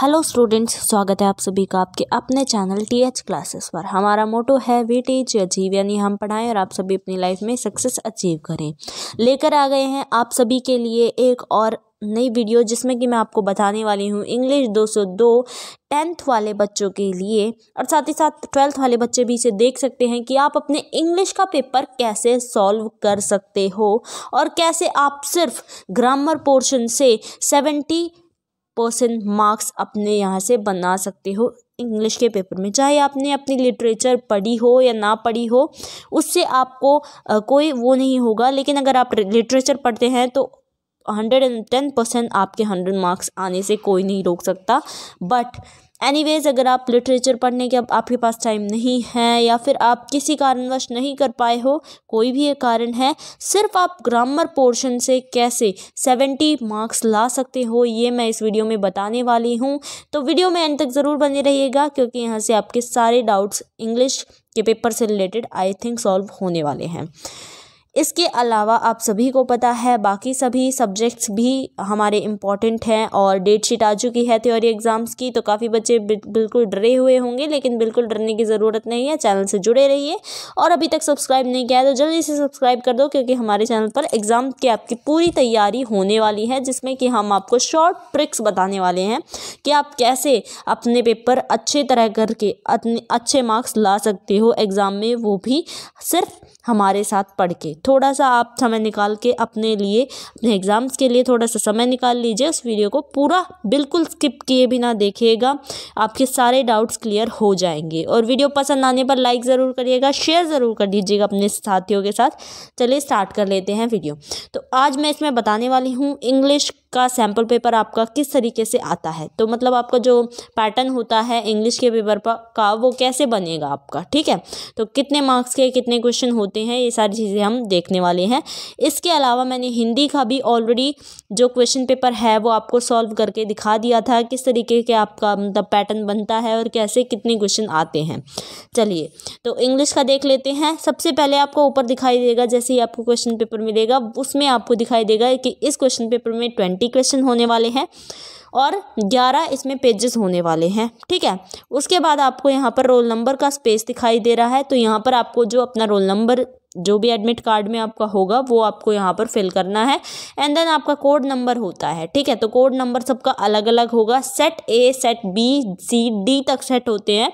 hello students स्वागत है आप सभी का आपके अपने चैनल टी एच क्लासेस पर हमारा मोटो है वी टीच अचीव यानी हम पढ़ाएं और आप सभी अपनी लाइफ में सक्सेस अचीव करें लेकर आ गए हैं आप सभी के लिए एक और नई वीडियो जिसमें कि मैं आपको बताने वाली हूँ इंग्लिश 202 टेंथ वाले बच्चों के लिए और साथ ही साथ ट्वेल्थ वाले बच्चे भी इसे देख सकते हैं कि आप अपने इंग्लिश का पेपर कैसे सॉल्व कर सकते हो और कैसे आप सिर्फ ग्रामर पोर्शन से सेवेंटी परसेंट मार्क्स अपने यहाँ से बना सकते हो इंग्लिश के पेपर में चाहे आपने अपनी लिटरेचर पढ़ी हो या ना पढ़ी हो उससे आपको कोई वो नहीं होगा लेकिन अगर आप लिटरेचर पढ़ते हैं तो हंड्रेड एंड टेन परसेंट आपके हंड्रेड मार्क्स आने से कोई नहीं रोक सकता बट एनीवेज अगर आप लिटरेचर पढ़ने के अब आपके पास टाइम नहीं है या फिर आप किसी कारणवश नहीं कर पाए हो कोई भी एक कारण है सिर्फ आप ग्रामर पोर्शन से कैसे सेवेंटी मार्क्स ला सकते हो ये मैं इस वीडियो में बताने वाली हूँ तो वीडियो में एंड तक ज़रूर बने रहिएगा क्योंकि यहाँ से आपके सारे डाउट्स इंग्लिश के पेपर से रिलेटेड आई थिंक सॉल्व होने वाले हैं इसके अलावा आप सभी को पता है बाकी सभी सब्जेक्ट्स भी हमारे इम्पॉर्टेंट हैं और डेट शीट आ चुकी है थ्योरी एग्ज़ाम्स की तो काफ़ी बच्चे बिल्कुल डरे हुए होंगे लेकिन बिल्कुल डरने की ज़रूरत नहीं है चैनल से जुड़े रहिए और अभी तक सब्सक्राइब नहीं किया है तो जल्दी से सब्सक्राइब कर दो क्योंकि हमारे चैनल पर एग्ज़ाम की आपकी पूरी तैयारी होने वाली है जिसमें कि हम आपको शॉर्ट ट्रिक्स बताने वाले हैं कि आप कैसे अपने पेपर अच्छे तरह करके अच्छे मार्क्स ला सकते हो एग्ज़ाम में वो भी सिर्फ हमारे साथ पढ़ के थोड़ा सा आप समय निकाल के अपने लिए अपने एग्ज़ाम्स के लिए थोड़ा सा समय निकाल लीजिए उस वीडियो को पूरा बिल्कुल स्किप किए बिना देखिएगा आपके सारे डाउट्स क्लियर हो जाएंगे और वीडियो पसंद आने पर लाइक ज़रूर करिएगा शेयर ज़रूर कर दीजिएगा अपने साथियों के साथ चलिए स्टार्ट कर लेते हैं वीडियो तो आज मैं इसमें बताने वाली हूँ इंग्लिश का सैम्पल पेपर आपका किस तरीके से आता है तो मतलब आपका जो पैटर्न होता है इंग्लिश के पेपर का वो कैसे बनेगा आपका ठीक है तो कितने मार्क्स के कितने क्वेश्चन होते हैं ये सारी चीज़ें हम देखने वाले हैं इसके अलावा मैंने हिंदी का भी ऑलरेडी जो क्वेश्चन पेपर है वो आपको सॉल्व करके दिखा दिया था किस तरीके के आपका मतलब पैटर्न बनता है और कैसे कितने क्वेश्चन आते हैं चलिए तो इंग्लिश का देख लेते हैं सबसे पहले आपको ऊपर दिखाई देगा जैसे ही आपको क्वेश्चन पेपर मिलेगा उसमें आपको दिखाई देगा कि इस क्वेश्चन पेपर में ट्वेंटी ट्वेंटी क्वेश्चन होने वाले हैं और ग्यारह इसमें पेजेस होने वाले हैं ठीक है उसके बाद आपको यहाँ पर रोल नंबर का स्पेस दिखाई दे रहा है तो यहाँ पर आपको जो अपना रोल नंबर जो भी एडमिट कार्ड में आपका होगा वो आपको यहाँ पर फिल करना है एंड देन आपका कोड नंबर होता है ठीक है तो कोड नंबर सबका अलग अलग होगा set A set B C D तक सेट होते हैं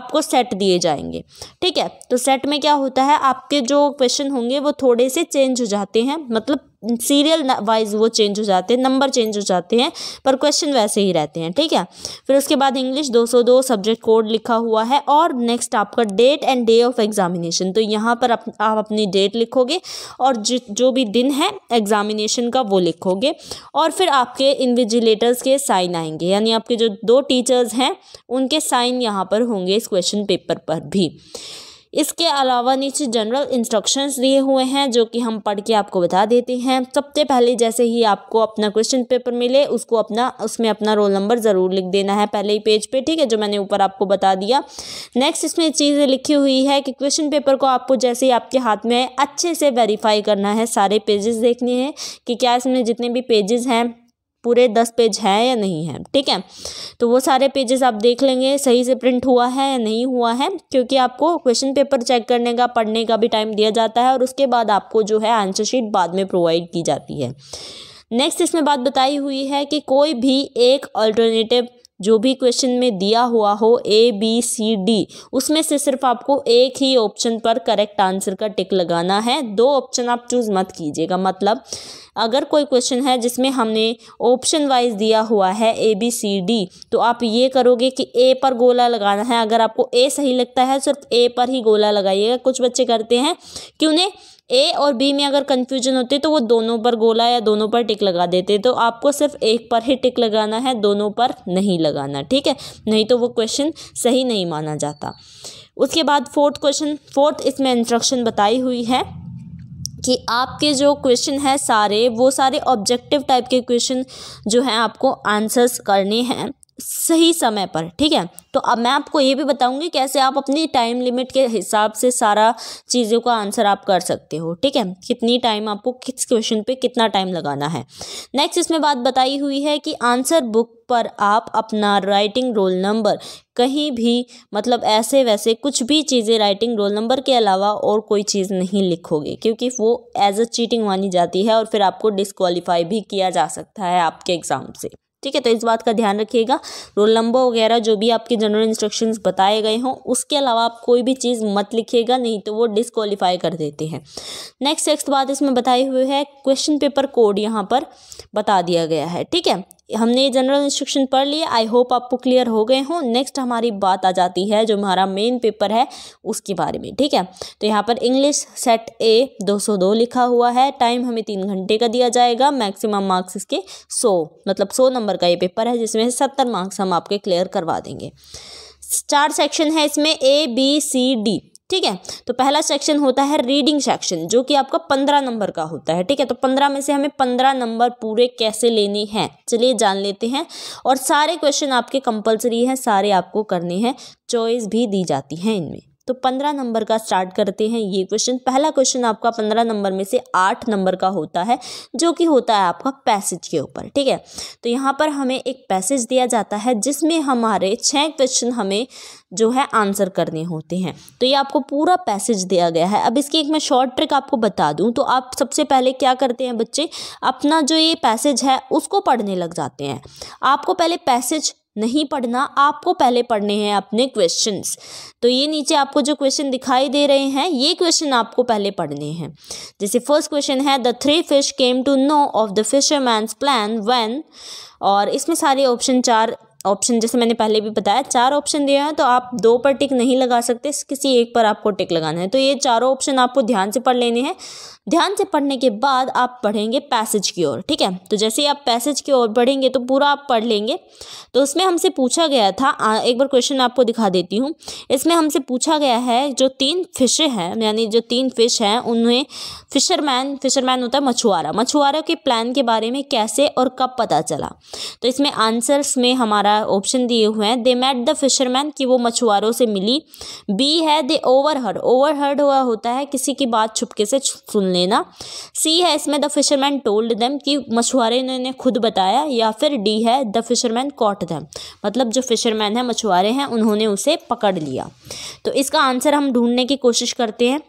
आपको सेट दिए जाएंगे ठीक है तो सेट में क्या होता है आपके जो क्वेश्चन होंगे वो थोड़े से चेंज हो जाते हैं मतलब सीरियल वाइज वो चेंज हो जाते हैं नंबर चेंज हो जाते हैं पर क्वेश्चन वैसे ही रहते हैं ठीक है फिर उसके बाद इंग्लिश 202 सब्जेक्ट कोड लिखा हुआ है और नेक्स्ट आपका date and day of examination तो यहाँ पर आप, आप अपनी डेट लिखोगे और जो भी दिन है एग्ज़ामिनेशन का वो लिखोगे और फिर आपके इन्विजिलेटर्स के साइन आएंगे यानी आपके जो दो टीचर्स हैं उनके साइन यहाँ पर होंगे इस क्वेश्चन पेपर पर भी इसके अलावा नीचे जनरल इंस्ट्रक्शंस दिए हुए हैं जो कि हम पढ़ के आपको बता देते हैं सबसे पहले जैसे ही आपको अपना क्वेश्चन पेपर मिले उसको अपना उसमें अपना रोल नंबर ज़रूर लिख देना है पहले ही पेज पे ठीक है जो मैंने ऊपर आपको बता दिया नेक्स्ट इसमें चीज़ें लिखी हुई है कि क्वेश्चन पेपर को आपको जैसे ही आपके हाथ में है अच्छे से वेरीफाई करना है सारे पेजेस देखने हैं कि क्या इसमें जितने भी पेजेस हैं पूरे दस पेज है या नहीं है ठीक है तो वो सारे पेजेस आप देख लेंगे सही से प्रिंट हुआ है या नहीं हुआ है क्योंकि आपको क्वेश्चन पेपर चेक करने का पढ़ने का भी टाइम दिया जाता है और उसके बाद आपको जो है आंसर शीट बाद में प्रोवाइड की जाती है नेक्स्ट इसमें बात बताई हुई है कि कोई भी एक अल्टरनेटिव जो भी क्वेश्चन में दिया हुआ हो ए बी सी डी उसमें से सिर्फ आपको एक ही ऑप्शन पर करेक्ट आंसर का टिक लगाना है दो ऑप्शन आप चूज़ मत कीजिएगा मतलब अगर कोई क्वेश्चन है जिसमें हमने ऑप्शन वाइज दिया हुआ है ए बी सी डी तो आप ये करोगे कि ए पर गोला लगाना है अगर आपको ए सही लगता है सिर्फ ए पर ही गोला लगाइएगा कुछ बच्चे करते हैं कि उन्हें ए और बी में अगर कन्फ्यूजन होती तो वो दोनों पर गोला या दोनों पर टिक लगा देते तो आपको सिर्फ एक पर ही टिक लगाना है दोनों पर नहीं लगाना ठीक है नहीं तो वो क्वेश्चन सही नहीं माना जाता उसके बाद फोर्थ क्वेश्चन फोर्थ इसमें इंस्ट्रक्शन बताई हुई है कि आपके जो क्वेश्चन है सारे वो सारे ऑब्जेक्टिव टाइप के क्वेश्चन जो हैं आपको आंसर्स करने हैं सही समय पर ठीक है तो अब मैं आपको ये भी बताऊंगी कैसे आप अपनी टाइम लिमिट के हिसाब से सारा चीज़ों का आंसर आप कर सकते हो ठीक है कितनी टाइम आपको किस क्वेश्चन पे कितना टाइम लगाना है नेक्स्ट इसमें बात बताई हुई है कि आंसर बुक पर आप अपना राइटिंग रोल नंबर कहीं भी मतलब ऐसे वैसे कुछ भी चीज़ें राइटिंग रोल नंबर के अलावा और कोई चीज़ नहीं लिखोगे क्योंकि वो एज अ चीटिंग मानी जाती है और फिर आपको डिसक्वालीफाई भी किया जा सकता है आपके एग्ज़ाम से ठीक है तो इस बात का ध्यान रखिएगा रोल नंबर वगैरह जो भी आपके जनरल इंस्ट्रक्शंस बताए गए हों उसके अलावा आप कोई भी चीज़ मत लिखिएगा नहीं तो वो डिसक्वालीफाई कर देते हैं नेक्स्ट सिक्स बात इसमें बताई हुई है क्वेश्चन पेपर कोड यहाँ पर बता दिया गया है ठीक है हमने जनरल इंस्ट्रक्शन पढ़ लिए आई होप आपको क्लियर हो गए हों नेक्स्ट हमारी बात आ जाती है जो हमारा मेन पेपर है उसके बारे में ठीक है तो यहाँ पर इंग्लिश सेट ए 202 लिखा हुआ है टाइम हमें तीन घंटे का दिया जाएगा मैक्सिमम मार्क्स इसके 100 मतलब 100 नंबर का ये पेपर है जिसमें सत्तर मार्क्स हम आपके क्लियर करवा देंगे चार सेक्शन है इसमें ए बी सी डी ठीक है तो पहला सेक्शन होता है रीडिंग सेक्शन जो कि आपका पंद्रह नंबर का होता है ठीक है तो पंद्रह में से हमें पंद्रह नंबर पूरे कैसे लेने हैं चलिए जान लेते हैं और सारे क्वेश्चन आपके कंपलसरी हैं सारे आपको करने हैं चॉइस भी दी जाती है इनमें तो पंद्रह नंबर का स्टार्ट करते हैं ये क्वेश्चन पहला क्वेश्चन आपका पंद्रह नंबर में से आठ नंबर का होता है जो कि होता है आपका पैसेज के ऊपर ठीक है तो यहाँ पर हमें एक पैसेज दिया जाता है जिसमें हमारे छः क्वेश्चन हमें जो है आंसर करने होते हैं तो ये आपको पूरा पैसेज दिया गया है अब इसकी एक मैं शॉर्ट ट्रिक आपको बता दूँ तो आप सबसे पहले क्या करते हैं बच्चे अपना जो ये पैसेज है उसको पढ़ने लग जाते हैं आपको पहले पैसेज नहीं पढ़ना आपको पहले पढ़ने हैं अपने क्वेश्चंस तो ये नीचे आपको जो क्वेश्चन दिखाई दे रहे हैं ये क्वेश्चन आपको पहले पढ़ने हैं जैसे फर्स्ट क्वेश्चन है the three fish came to know of the men plan when और इसमें सारे ऑप्शन चार ऑप्शन जैसे मैंने पहले भी बताया चार ऑप्शन दिया है तो आप दो पर टिक नहीं लगा सकते किसी एक पर आपको टिक लगाना है तो ये चारों ऑप्शन आपको ध्यान से पढ़ लेने हैं ध्यान से पढ़ने के बाद आप पढ़ेंगे पैसेज की ओर ठीक है तो जैसे ही आप पैसेज की ओर बढ़ेंगे तो पूरा आप पढ़ लेंगे तो उसमें हमसे पूछा गया था एक बार क्वेश्चन आपको दिखा देती हूँ इसमें हमसे पूछा गया है जो तीन फिश हैं यानी जो तीन फिश हैं उन्हें फिशरमैन फिशरमैन होता है मछुआरा मछुआरा के प्लान के बारे में कैसे और कब पता चला तो इसमें आंसर्स में हमारा ऑप्शन दिए हुए हैं दे मेट द फिशरमैन कि वो मछुआरों से मिली बी है they overheard overheard हुआ होता है किसी की बात छुपके से सुन लेना सी है इसमें द फिशरमैन टोल्ड दैम कि मछुआरे ने इन्हें खुद बताया या फिर डी है द फिशरमैन कॉट दैम मतलब जो फिशरमैन है मछुआरे हैं उन्होंने उसे पकड़ लिया तो इसका आंसर हम ढूंढने की कोशिश करते हैं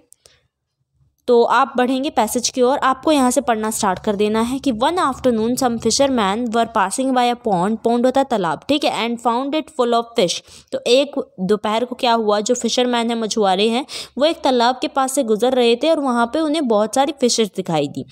तो आप बढ़ेंगे पैसेज की ओर आपको यहाँ से पढ़ना स्टार्ट कर देना है कि one afternoon some fisherman were passing by a pond pond होता तालाब ठीक है and found it full of fish तो एक दोपहर को क्या हुआ जो फिशरमैन है मछुआरे हैं वो एक तालाब के पास से गुजर रहे थे और वहाँ पर उन्हें बहुत सारी फिशेज दिखाई दी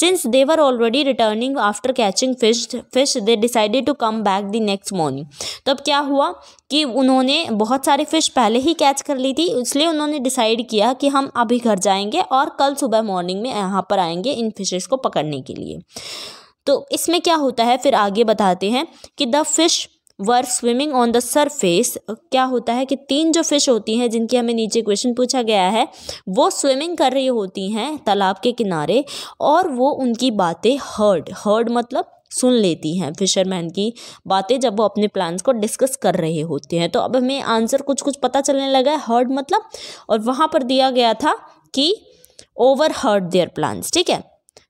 since they were already returning after catching fish fish they decided to come back the next morning तो अब क्या हुआ कि उन्होंने बहुत सारी फ़िश पहले ही कैच कर ली थी इसलिए उन्होंने डिसाइड किया कि हम अभी घर जाएंगे और कल सुबह मॉर्निंग में यहाँ पर आएंगे इन फिशेस को पकड़ने के लिए तो इसमें क्या होता है फिर आगे बताते हैं कि the fish were swimming on the surface क्या होता है कि तीन जो फिश होती हैं जिनकी हमें नीचे क्वेश्चन पूछा गया है वो स्विमिंग कर रही होती हैं तालाब के किनारे और वो उनकी बातें हर्ड हर्ड मतलब सुन लेती हैं फिशरमैन की बातें जब वो अपने प्लान्स को डिस्कस कर रहे होते हैं तो अब हमें आंसर कुछ कुछ पता चलने लगा है हर्ड मतलब और वहाँ पर दिया गया था कि ओवर हर्ट देयर प्लान्स ठीक है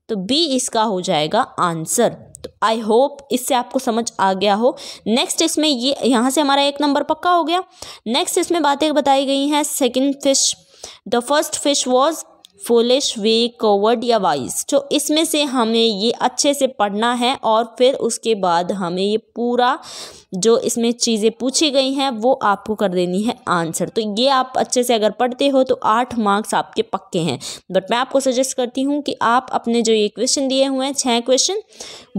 तो बी इसका हो जाएगा आंसर तो आई होप इससे आपको समझ आ गया हो नेक्स्ट इसमें ये यहाँ से हमारा एक नंबर पक्का हो गया नेक्स्ट इसमें बातें बताई गई हैं second fish the first fish was foolish वे कोवर्ड या वाइस तो इसमें से हमें ये अच्छे से पढ़ना है और फिर उसके बाद हमें ये पूरा जो इसमें चीज़ें पूछी गई हैं वो आपको कर देनी है आंसर तो ये आप अच्छे से अगर पढ़ते हो तो आठ मार्क्स आपके पक्के हैं बट मैं आपको सजेस्ट करती हूँ कि आप अपने जो ये क्वेश्चन दिए हुए हैं छः क्वेश्चन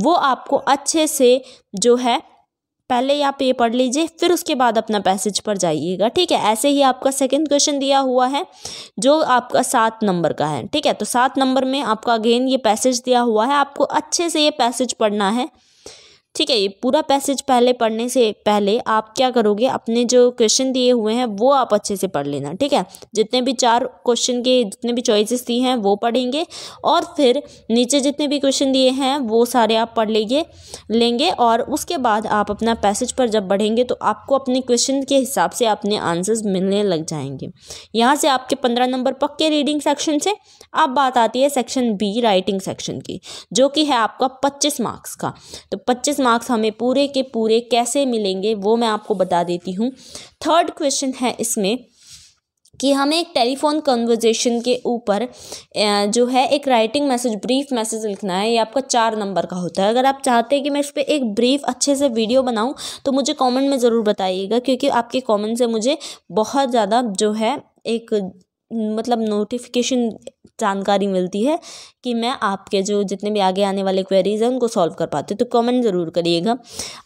वो आपको अच्छे से जो है पहले आप ये पढ़ लीजिए फिर उसके बाद अपना पैसेज पर जाइएगा ठीक है ऐसे ही आपका सेकंड क्वेश्चन दिया हुआ है जो आपका सात नंबर का है ठीक है तो सात नंबर में आपका अगेन ये पैसेज दिया हुआ है आपको अच्छे से ये पैसेज पढ़ना है ठीक है ये पूरा पैसेज पहले पढ़ने से पहले आप क्या करोगे अपने जो क्वेश्चन दिए हुए हैं वो आप अच्छे से पढ़ लेना ठीक है जितने भी चार क्वेश्चन के जितने भी चॉइसेस दिए हैं वो पढ़ेंगे और फिर नीचे जितने भी क्वेश्चन दिए हैं वो सारे आप पढ़ लेंगे लेंगे और उसके बाद आप अपना पैसेज पर जब बढ़ेंगे तो आपको अपने क्वेश्चन के हिसाब से अपने आंसर्स मिलने लग जाएंगे यहाँ से आपके पंद्रह नंबर पक्के रीडिंग सेक्शन से अब बात आती है सेक्शन बी राइटिंग सेक्शन की जो कि है आपका पच्चीस मार्क्स का तो पच्चीस मार्क्स हमें पूरे के पूरे कैसे मिलेंगे वो मैं आपको बता देती हूँ थर्ड क्वेश्चन है इसमें कि हमें एक टेलीफोन कन्वर्जेशन के ऊपर जो है एक राइटिंग मैसेज ब्रीफ मैसेज लिखना है ये आपका चार नंबर का होता है अगर आप चाहते हैं कि मैं इस पर एक ब्रीफ अच्छे से वीडियो बनाऊं तो मुझे कमेंट में ज़रूर बताइएगा क्योंकि आपके कमेंट से मुझे बहुत ज़्यादा जो है एक मतलब नोटिफिकेशन जानकारी मिलती है कि मैं आपके जो जितने भी आगे आने वाले क्वेरीज़ हैं उनको सॉल्व कर पाती हूँ तो कमेंट ज़रूर करिएगा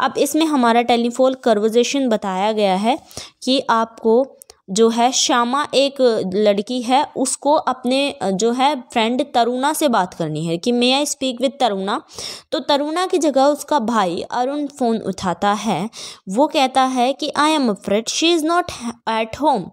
अब इसमें हमारा टेलीफोन कन्वर्जेशन बताया गया है कि आपको जो है श्यामा एक लड़की है उसको अपने जो है फ्रेंड तरुणा से बात करनी है कि may I speak with Taruna तो तरुणा की जगह उसका भाई अरुण फ़ोन उठाता है वो कहता है कि I am afraid she is not at home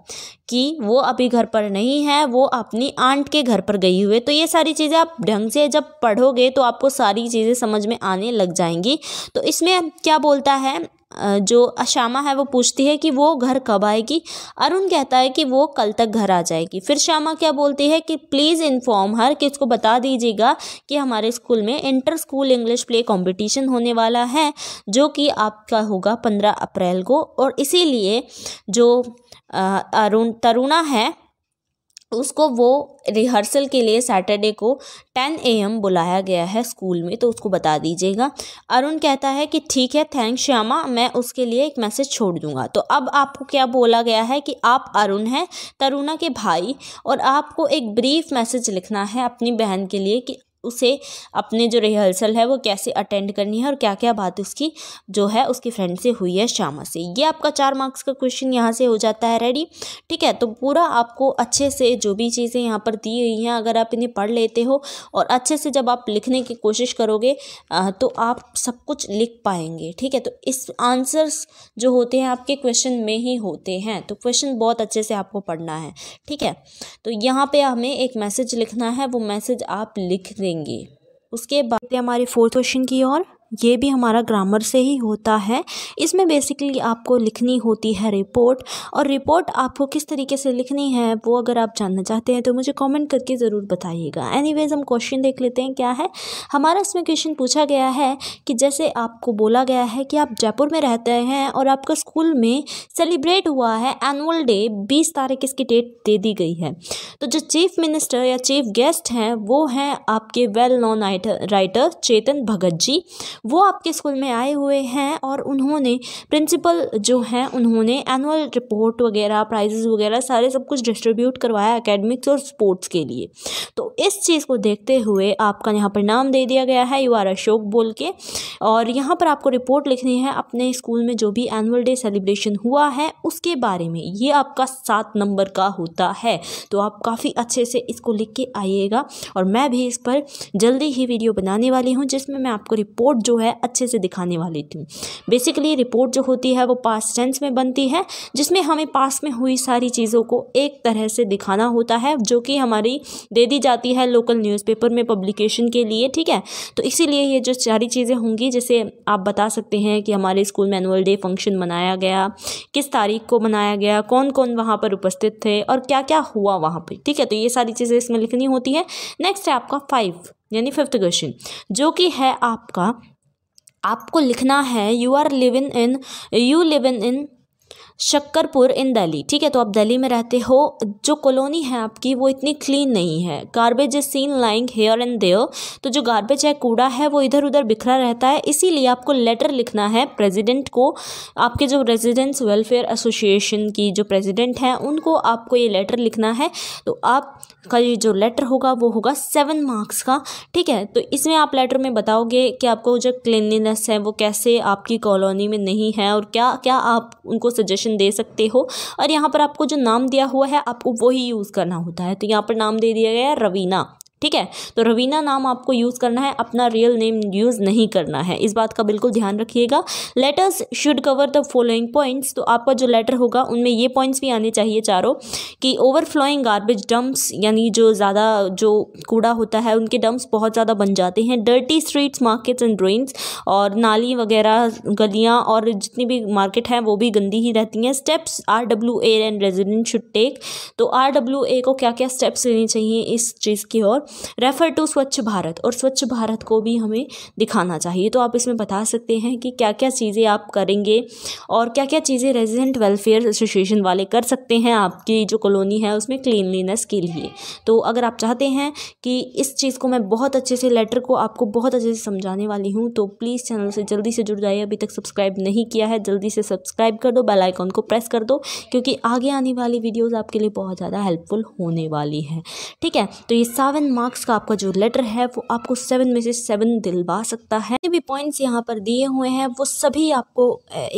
कि वो अभी घर पर नहीं है वो अपनी आंट के घर पर गई हुई तो ये सारी चीज़ें आप ढंग से जब पढ़ोगे तो आपको सारी चीज़ें समझ में आने लग जाएंगी तो इसमें क्या बोलता है जो श्यामा है वो पूछती है कि वो घर कब आएगी अरुण कहता है कि वो कल तक घर आ जाएगी फिर श्यामा क्या बोलती है कि प्लीज़ इन्फॉर्म हर कि उसको बता दीजिएगा कि हमारे स्कूल में inter school English play competition होने वाला है जो कि आपका होगा पंद्रह अप्रैल को और इसीलिए जो अरुण तरुणा है उसको वो रिहर्सल के लिए सैटरडे को टेन ए एम बुलाया गया है स्कूल में तो उसको बता दीजिएगा अरुण कहता है कि ठीक है थैंक श्यामा मैं उसके लिए एक मैसेज छोड़ दूंगा तो अब आपको क्या बोला गया है कि आप अरुण हैं तरुणा के भाई और आपको एक ब्रीफ मैसेज लिखना है अपनी बहन के लिए कि उसे अपने जो रिहर्सल है वो कैसे अटेंड करनी है और क्या क्या बात उसकी जो है उसके फ्रेंड से हुई है श्यामा से ये आपका चार मार्क्स का क्वेश्चन यहाँ से हो जाता है रेडी ठीक है तो पूरा आपको अच्छे से जो भी चीज़ें यहाँ पर दी हुई हैं अगर आप इन्हें पढ़ लेते हो और अच्छे से जब आप लिखने की कोशिश करोगे तो आप सब कुछ लिख पाएंगे ठीक है तो इस आंसर्स जो होते हैं आपके क्वेश्चन में ही होते हैं तो क्वेश्चन बहुत अच्छे से आपको पढ़ना है ठीक है तो यहाँ पर हमें एक मैसेज लिखना है वो मैसेज आप लिख दें देंगे उसके बाद हमारे फोर्थ क्वेश्चन की ओर ये भी हमारा ग्रामर से ही होता है इसमें बेसिकली आपको लिखनी होती है रिपोर्ट और रिपोर्ट आपको किस तरीके से लिखनी है वो अगर आप जानना चाहते हैं तो मुझे कमेंट करके ज़रूर बताइएगा एनीवेज हम क्वेश्चन देख लेते हैं क्या है हमारा इसमें क्वेश्चन पूछा गया है कि जैसे आपको बोला गया है कि आप जयपुर में रहते हैं और आपका स्कूल में सेलिब्रेट हुआ है एनुअल डे बीस तारीख इसकी डेट दे दी गई है तो जो चीफ मिनिस्टर या चीफ गेस्ट हैं वो हैं आपके well known writer Chetan Bhagat ji वो आपके स्कूल में आए हुए हैं और उन्होंने प्रिंसिपल जो हैं उन्होंने एनुअल रिपोर्ट वगैरह प्राइजेज़ वगैरह सारे सब कुछ डिस्ट्रीब्यूट करवाया अकेडमिक्स और स्पोर्ट्स के लिए तो इस चीज़ को देखते हुए आपका यहाँ पर नाम दे दिया गया है यू आर अशोक बोल के और यहाँ पर आपको रिपोर्ट लिखनी है अपने स्कूल में जो भी एनुअल डे सेलिब्रेशन हुआ है उसके बारे में ये आपका सात नंबर का होता है तो आप काफ़ी अच्छे से इसको लिख के आइएगा और मैं भी इस पर जल्दी ही वीडियो बनाने वाली हूँ जिसमें मैं आपको रिपोर्ट जो है अच्छे से दिखाने वाली थी बेसिकली रिपोर्ट जो होती है वो पास्ट टेंस में बनती है जिसमें हमें पास में हुई सारी चीज़ों को एक तरह से दिखाना होता है जो कि हमारी दे दी जाती है लोकल न्यूज़पेपर में पब्लिकेशन के लिए ठीक है तो इसीलिए ये जो सारी चीज़ें होंगी जैसे आप बता सकते हैं कि हमारे स्कूल में एनुअल डे फंक्शन मनाया गया किस तारीख को मनाया गया कौन कौन वहाँ पर उपस्थित थे और क्या क्या हुआ वहाँ पर ठीक है तो ये सारी चीज़ें इसमें लिखनी होती है नेक्स्ट है आपका फाइव यानी फिफ्थ क्वेश्चन जो कि है आपका आपको लिखना है you are living in you living in Shakarpur in Delhi ठीक है तो आप दिल्ली में रहते हो जो कॉलोनी है आपकी वो इतनी क्लीन नहीं है garbage is seen lying here and there तो जो गार्बेज है कूड़ा है वो इधर उधर बिखरा रहता है इसीलिए आपको लेटर लिखना है प्रेसिडेंट को आपके जो रेजिडेंट्स वेलफेयर एसोसिएशन की जो प्रेजिडेंट हैं उनको आपको ये लेटर लिखना है तो आपका ये जो लेटर होगा वो होगा सेवन मार्क्स का ठीक है तो इसमें आप लेटर में बताओगे कि आपको जो क्लिनलीनेस है वो कैसे आपकी कॉलोनी में नहीं है और क्या क्या आप उनको सजेशन ऑप्शन दे सकते हो और यहाँ पर आपको जो नाम दिया हुआ है आपको वही यूज़ करना होता है तो यहाँ पर नाम दे दिया गया है रवीना ठीक है तो रवीना नाम आपको यूज़ करना है अपना रियल नेम यूज़ नहीं करना है इस बात का बिल्कुल ध्यान रखिएगा letters should cover the following points तो आपका जो लेटर होगा उनमें ये पॉइंट्स भी आने चाहिए चारों कि ओवरफ्लोइंग गार्बेज डम्प्स यानी जो ज़्यादा जो कूड़ा होता है उनके डम्प्स बहुत ज़्यादा बन जाते हैं dirty streets markets and drains और नाली वगैरह गलियाँ और जितनी भी मार्केट हैं वो भी गंदी ही रहती हैं steps R W A and resident should take तो आर डब्ल्यू ए को क्या क्या स्टेप्स लेने चाहिए इस चीज़ की ओर रेफ़र टू स्वच्छ भारत और स्वच्छ भारत को भी हमें दिखाना चाहिए तो आप इसमें बता सकते हैं कि क्या क्या चीज़ें आप करेंगे और क्या क्या चीज़ें रेजिडेंट वेलफेयर एसोसिएशन वाले कर सकते हैं आपकी जो कॉलोनी है उसमें क्लीनलीनेस के लिए तो अगर आप चाहते हैं कि इस चीज़ को मैं बहुत अच्छे से लेटर को आपको बहुत अच्छे से समझाने वाली हूँ तो प्लीज़ चैनल से जल्दी से जुड़ जाइए अभी तक सब्सक्राइब नहीं किया है जल्दी से सब्सक्राइब कर दो बेल आइकॉन को प्रेस कर दो क्योंकि आगे आने वाली वीडियोज़ आपके लिए बहुत ज़्यादा हेल्पफुल होने वाली है ठीक है तो ये सावन मार्क्स का आपका जो लेटर है वो आपको सेवन में से सेवन दिलवा सकता है भी पॉइंट्स यहाँ पर दिए हुए हैं वो सभी आपको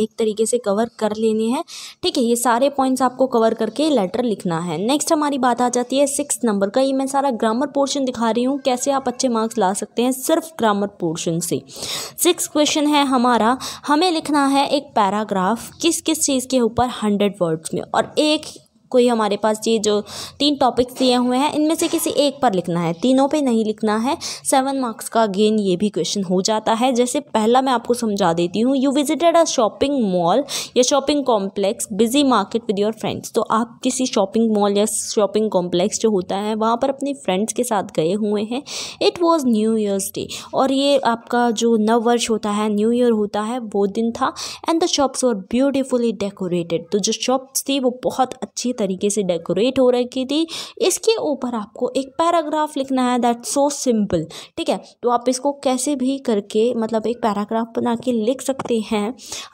एक तरीके से कवर कर लेने हैं ठीक है ये सारे पॉइंट्स आपको कवर करके लेटर लिखना है नेक्स्ट हमारी बात आ जाती है सिक्स नंबर का ये मैं सारा ग्रामर पोर्शन दिखा रही हूँ कैसे आप अच्छे मार्क्स ला सकते हैं सिर्फ ग्रामर पोर्शन से सिक्स क्वेश्चन है हमारा हमें लिखना है एक पैराग्राफ किस किस चीज़ के ऊपर हंड्रेड वर्ड्स में और एक कोई हमारे पास ये जो तीन टॉपिक्स दिए हुए हैं इनमें से किसी एक पर लिखना है तीनों पे नहीं लिखना है सेवन मार्क्स का अगेन ये भी क्वेश्चन हो जाता है जैसे पहला मैं आपको समझा देती हूँ you visited a shopping mall या shopping complex busy market with your friends तो आप किसी शॉपिंग मॉल या शॉपिंग कॉम्प्लेक्स जो होता है वहाँ पर अपने फ्रेंड्स के साथ गए हुए हैं it was New Year's Day और ये आपका जो नव वर्ष होता है न्यू ईयर होता है वो दिन था and the shops are beautifully decorated तो जो शॉप्स थी वो बहुत अच्छी तरीके से डेकोरेट हो रखी थी इसके ऊपर आपको एक पैराग्राफ लिखना है दैट सो सिंपल ठीक है तो आप इसको कैसे भी करके मतलब एक पैराग्राफ बना के लिख सकते हैं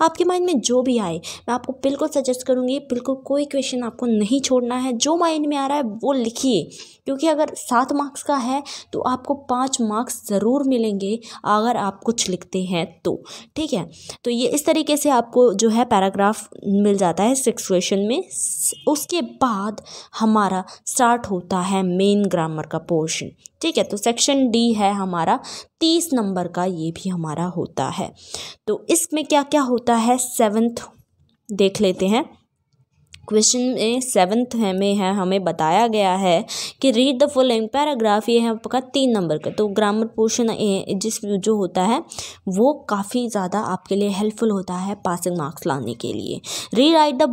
आपके माइंड में जो भी आए मैं आपको बिल्कुल सजेस्ट करूँगी बिल्कुल कोई क्वेश्चन आपको नहीं छोड़ना है जो माइंड में आ रहा है वो लिखिए क्योंकि अगर सात मार्क्स का है तो आपको पाँच मार्क्स ज़रूर मिलेंगे अगर आप कुछ लिखते हैं तो ठीक है तो ये इस तरीके से आपको जो है पैराग्राफ मिल जाता है सिक्स क्वेश्चन में उसके उसके बाद हमारा स्टार्ट होता है मेन ग्रामर का पोर्शन ठीक है तो सेक्शन डी है हमारा तीस नंबर का ये भी हमारा होता है तो इसमें क्या क्या होता है सेवन्थ देख लेते हैं क्वेश्चन में सेवन्थ है में है हमें बताया गया है कि रीड द फॉलोइंग पैराग्राफ ये है आपका तीन नंबर का तो ग्रामर पोर्शन जिस जो होता है वो काफ़ी ज़्यादा आपके लिए हेल्पफुल होता है पासिंग मार्क्स लाने के लिए rewrite the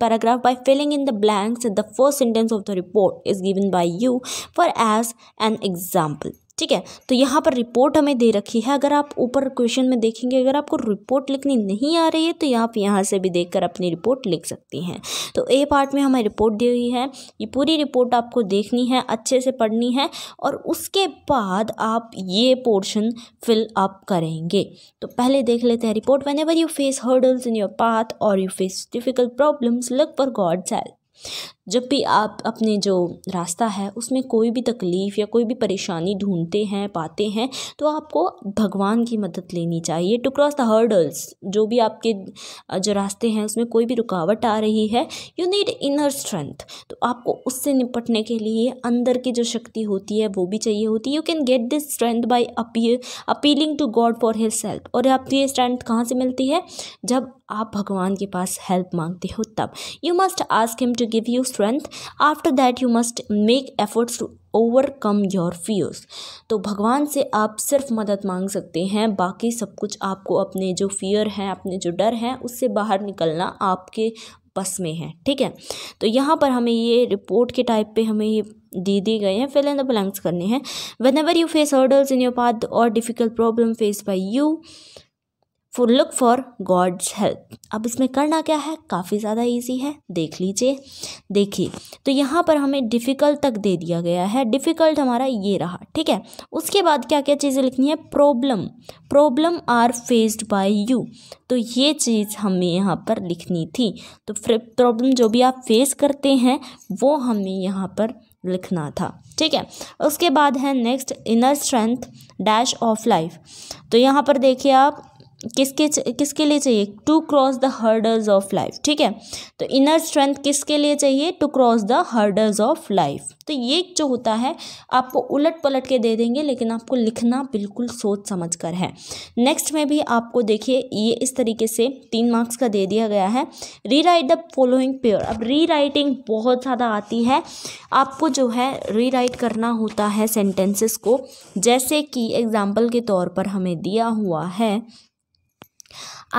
paragraph by filling in the blanks the first sentence of the report is given by you for as an example ठीक है तो यहाँ पर रिपोर्ट हमें दे रखी है अगर आप ऊपर क्वेश्चन में देखेंगे अगर आपको रिपोर्ट लिखनी नहीं आ रही है तो यहाँ आप यहाँ से भी देखकर अपनी रिपोर्ट लिख सकती हैं तो ए पार्ट में हमें रिपोर्ट दी हुई है ये पूरी रिपोर्ट आपको देखनी है अच्छे से पढ़नी है और उसके बाद आप ये पोर्शन फिल अप करेंगे तो पहले देख लेते हैं report whenever you face hurdles in your path और you face difficult problems look for God's help जब भी आप अपने जो रास्ता है उसमें कोई भी तकलीफ़ या कोई भी परेशानी ढूंढते हैं पाते हैं तो आपको भगवान की मदद लेनी चाहिए टू क्रॉस द हर्डल्स जो भी आपके जो रास्ते हैं उसमें कोई भी रुकावट आ रही है यू नीड इनर स्ट्रेंथ तो आपको उससे निपटने के लिए अंदर की जो शक्ति होती है वो भी चाहिए होती है you can get this strength by appealing to God for himself और आपकी ये स्ट्रेंथ कहाँ से मिलती है जब आप भगवान के पास हेल्प मांगते हो तब you must ask him to give you strength after that you must make efforts to overcome your fears तो भगवान से आप सिर्फ मदद मांग सकते हैं बाकी सब कुछ आपको अपने जो फियर हैं अपने जो डर हैं उससे बाहर निकलना आपके बस में है ठीक है तो यहाँ पर हमें ये रिपोर्ट के टाइप पे हमें ये दे दिए गए हैं फिल इन द ब्लैंक्स करने हैं whenever you face orders in your path और difficult problem face by you for look for God's help अब इसमें करना क्या है काफ़ी ज़्यादा ईजी है देख लीजिए देखिए तो यहाँ पर हमें डिफ़िकल्ट तक दे दिया गया है डिफ़िकल्ट हमारा ये रहा ठीक है उसके बाद क्या क्या चीज़ें लिखनी है problem problem are faced by you तो ये चीज़ हमें यहाँ पर लिखनी थी तो प्रॉब्लम जो भी आप फेस करते हैं वो हमें यहाँ पर लिखना था ठीक है उसके बाद है next inner strength dash of life तो यहाँ पर देखिए आप किसके किसके लिए चाहिए to cross the hurdles of life ठीक है तो इनर स्ट्रेंथ किसके लिए चाहिए to cross the hurdles of life तो ये जो होता है आपको उलट पलट के दे देंगे लेकिन आपको लिखना बिल्कुल सोच समझ कर है नेक्स्ट में भी आपको देखिए ये इस तरीके से तीन मार्क्स का दे दिया गया है री राइट द फॉलोइंग पेयर अब री राइटिंग बहुत ज़्यादा आती है आपको जो है री राइट करना होता है सेंटेंसेस को जैसे कि एग्ज़ाम्पल के तौर पर हमें दिया हुआ है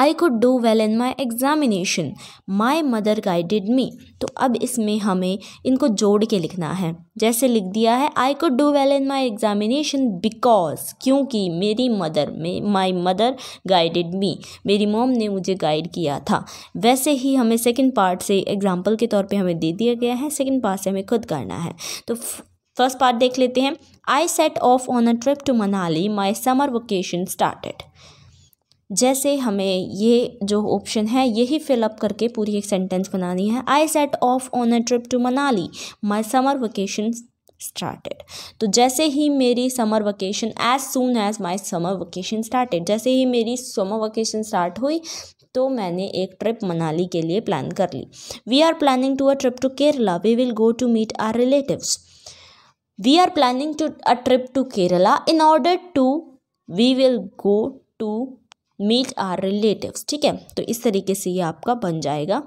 I could do well in my examination my mother guided me तो अब इसमें हमें इनको जोड़ के लिखना है जैसे लिख दिया है I could do well in my examination because क्योंकि मेरी मदर में माई मदर गाइडेड मी मेरी मोम ने मुझे गाइड किया था वैसे ही हमें सेकेंड पार्ट से एग्ज़ाम्पल के तौर पे हमें दे दिया गया है सेकेंड पार्ट से हमें खुद करना है तो फर्स्ट पार्ट देख लेते हैं I set off on a trip to Manali my summer vocation started जैसे हमें ये जो ऑप्शन है यही फिलअप करके पूरी एक सेंटेंस बनानी है I set off on a trip to Manali my summer vacation started तो जैसे ही मेरी summer vacation as soon as my summer vacation started जैसे ही मेरी समर वेकेशन स्टार्ट हुई तो मैंने एक ट्रिप मनाली के लिए प्लान कर ली we are planning to a trip to Kerala we will go to meet our relatives we are planning to a trip to Kerala in order to we will go to meet our relatives ठीक है तो इस तरीके से ये आपका बन जाएगा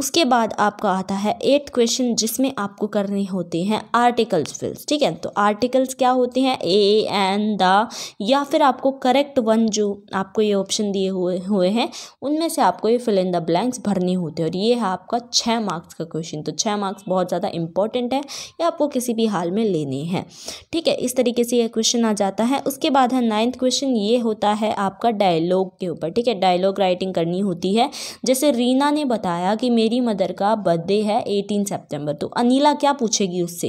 उसके बाद आपका आता है एट्थ क्वेश्चन जिसमें आपको करने होते हैं आर्टिकल्स फिल्स ठीक है तो आर्टिकल्स क्या होते हैं ए एन द या फिर आपको करेक्ट वन जो आपको ये ऑप्शन दिए हुए हुए हैं उनमें से आपको ये फिल इन द ब्लैंक्स भरने होते हैं और ये है आपका छः मार्क्स का क्वेश्चन तो छः मार्क्स बहुत ज़्यादा इंपॉर्टेंट है या आपको किसी भी हाल में लेने हैं ठीक है इस तरीके से यह क्वेश्चन आ जाता है उसके बाद है नाइन्थ क्वेश्चन ये होता है आपका डायलॉग के ऊपर ठीक है डायलॉग राइटिंग करनी होती है जैसे रीना ने बताया कि मेरी मदर का बर्थडे है एटीन सेप्टेम्बर तो अनिला क्या पूछेगी उससे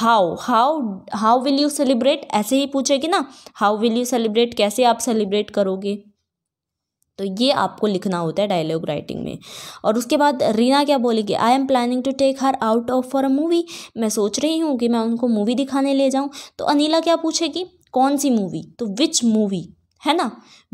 how how how will you celebrate ऐसे ही पूछेगी ना हाउ विल यू सेलिब्रेट कैसे आप सेलिब्रेट करोगे तो ये आपको लिखना होता है डायलॉग राइटिंग में और उसके बाद रीना क्या बोलेगी I am planning to take her out of for a movie मैं सोच रही हूँ कि मैं उनको मूवी दिखाने ले जाऊँ तो अनिला क्या पूछेगी कौन सी मूवी तो विच मूवी है ना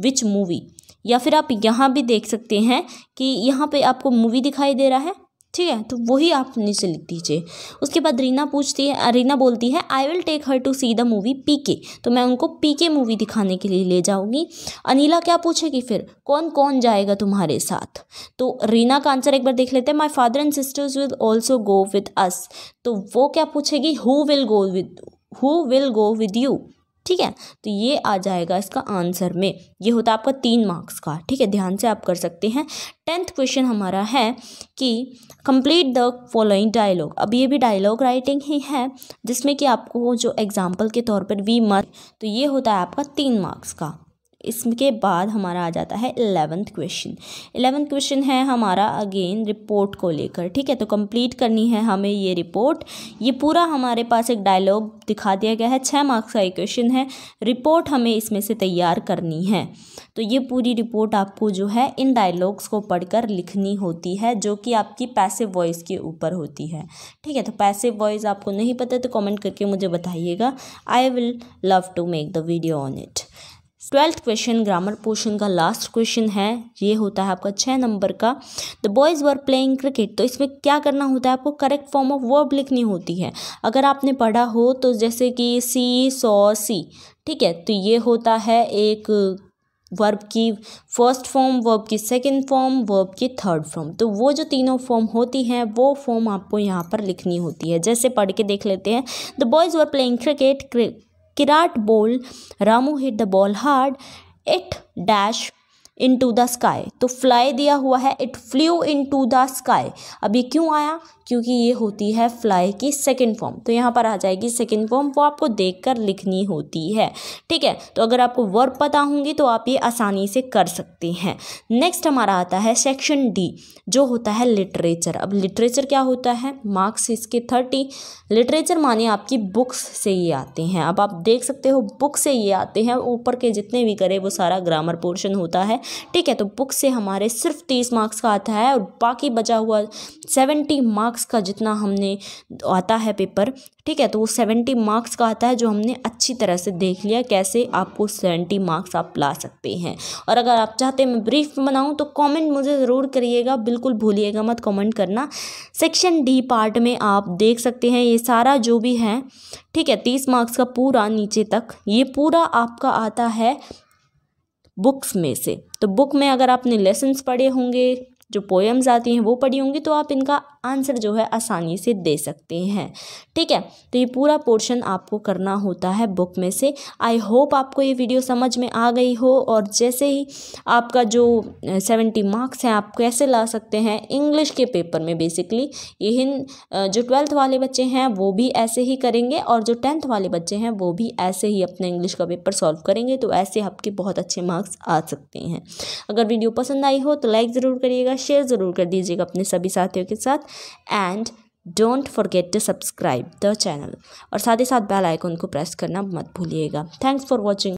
विच मूवी या फिर आप यहाँ भी देख सकते हैं कि यहाँ पे आपको मूवी दिखाई दे रहा है ठीक है तो वही आप नीचे लिख दीजिए उसके बाद रीना पूछती है रीना बोलती है I will take her to see the movie P K तो मैं उनको पी के मूवी दिखाने के लिए ले जाऊंगी अनिला क्या पूछेगी फिर कौन कौन जाएगा तुम्हारे साथ तो रीना का आंसर एक बार देख लेते हैं my father and sisters will also go with us तो वो क्या पूछेगी who will go with who will go with you ठीक है तो ये आ जाएगा इसका आंसर में ये होता है आपका तीन मार्क्स का ठीक है ध्यान से आप कर सकते हैं टेंथ क्वेश्चन हमारा है कि कंप्लीट द फॉलोइंग डायलॉग अब ये भी डायलॉग राइटिंग ही है जिसमें कि आपको जो एग्जाम्पल के तौर पर वी मत तो ये होता है आपका तीन मार्क्स का इसके बाद हमारा आ जाता है एलेवंथ क्वेश्चन एलेवंथ क्वेश्चन है हमारा अगेन रिपोर्ट को लेकर ठीक है तो कंप्लीट करनी है हमें ये रिपोर्ट ये पूरा हमारे पास एक डायलॉग दिखा दिया गया है छः मार्क्स का एक क्वेश्चन है रिपोर्ट हमें इसमें से तैयार करनी है तो ये पूरी रिपोर्ट आपको जो है इन डायलॉग्स को पढ़कर लिखनी होती है जो कि आपकी पैसिव वॉइस के ऊपर होती है ठीक है तो पैसिव वॉइस आपको नहीं पता तो कमेंट करके मुझे बताइएगा I will love to make the video on it twelfth question grammar portion का लास्ट क्वेश्चन है ये होता है आपका छः नंबर का the boys were playing cricket तो इसमें क्या करना होता है आपको करेक्ट फॉर्म ऑफ वर्ब लिखनी होती है अगर आपने पढ़ा हो तो जैसे कि सी सौ सी ठीक है तो ये होता है एक वर्ब की फर्स्ट फॉर्म वर्ब की सेकंड फॉर्म वर्ब की थर्ड फॉर्म तो वो जो तीनों फॉर्म होती हैं वो फॉर्म आपको यहाँ पर लिखनी होती है जैसे पढ़ के देख लेते हैं the boys were playing cricket किराट बोल Ramu hit the ball hard it dash into the sky तो फ्लाई दिया हुआ है it flew into the sky अब ये क्यों आया क्योंकि ये होती है फ्लाई की सेकेंड फॉर्म तो यहाँ पर आ जाएगी सेकेंड फॉर्म वो आपको देख कर लिखनी होती है ठीक है तो अगर आपको वर्ब पता होंगी तो आप ये आसानी से कर सकते हैं नेक्स्ट हमारा आता है सेक्शन डी जो होता है लिटरेचर अब लिटरेचर क्या होता है मार्क्स इसके थर्टी लिटरेचर माने आपकी बुक्स से ये आते हैं अब आप देख सकते हो बुक से ये आते हैं ऊपर के जितने भी करे वो सारा ग्रामर पोर्शन होता है ठीक है तो बुक से हमारे सिर्फ तीस मार्क्स का आता है और बाकी बचा हुआ सेवेंटी मार्क्स मार्क्स का जितना हमने आता है पेपर ठीक है तो वो सेवेंटी मार्क्स का आता है जो हमने अच्छी तरह से देख लिया कैसे आपको सेवेंटी मार्क्स आप ला सकते हैं और अगर आप चाहते हैं मैं ब्रीफ बनाऊँ तो कमेंट मुझे ज़रूर करिएगा बिल्कुल भूलिएगा मत कमेंट करना सेक्शन डी पार्ट में आप देख सकते हैं ये सारा जो भी है ठीक है तीस मार्क्स का पूरा नीचे तक ये पूरा आपका आता है बुक्स में से तो बुक में अगर आपने लेसन्स पढ़े होंगे जो पोएम्स आती हैं वो पढ़ी होंगी तो आप इनका आंसर जो है आसानी से दे सकते हैं ठीक है तो ये पूरा पोर्शन आपको करना होता है बुक में से आई होप आपको ये वीडियो समझ में आ गई हो और जैसे ही आपका जो सेवेंटी मार्क्स हैं आप कैसे ला सकते हैं इंग्लिश के पेपर में बेसिकली ये जो ट्वेल्थ वाले बच्चे हैं वो भी ऐसे ही करेंगे और जो टेंथ वाले बच्चे हैं वो भी ऐसे ही अपने इंग्लिश का पेपर सॉल्व करेंगे तो ऐसे आपके बहुत अच्छे मार्क्स आ सकते हैं अगर वीडियो पसंद आई हो तो लाइक ज़रूर करिएगा शेयर ज़रूर कर दीजिएगा अपने सभी साथियों के साथ and don't forget to subscribe the channel और साथ ही साथ बेल आइकन को प्रेस करना मत भूलिएगा थैंक्स फॉर वॉचिंग